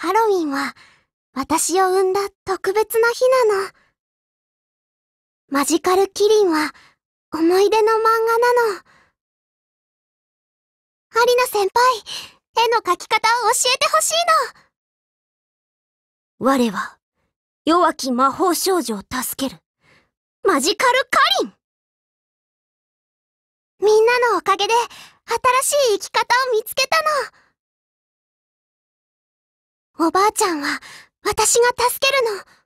ハロウィンは私を生んだ特別な日なの。マジカルキリンは思い出の漫画なの。アリナ先輩、絵の描き方を教えてほしいの。我は弱き魔法少女を助けるマジカルカリンみんなのおかげで新しい生き方おばあちゃんは私が助けるの。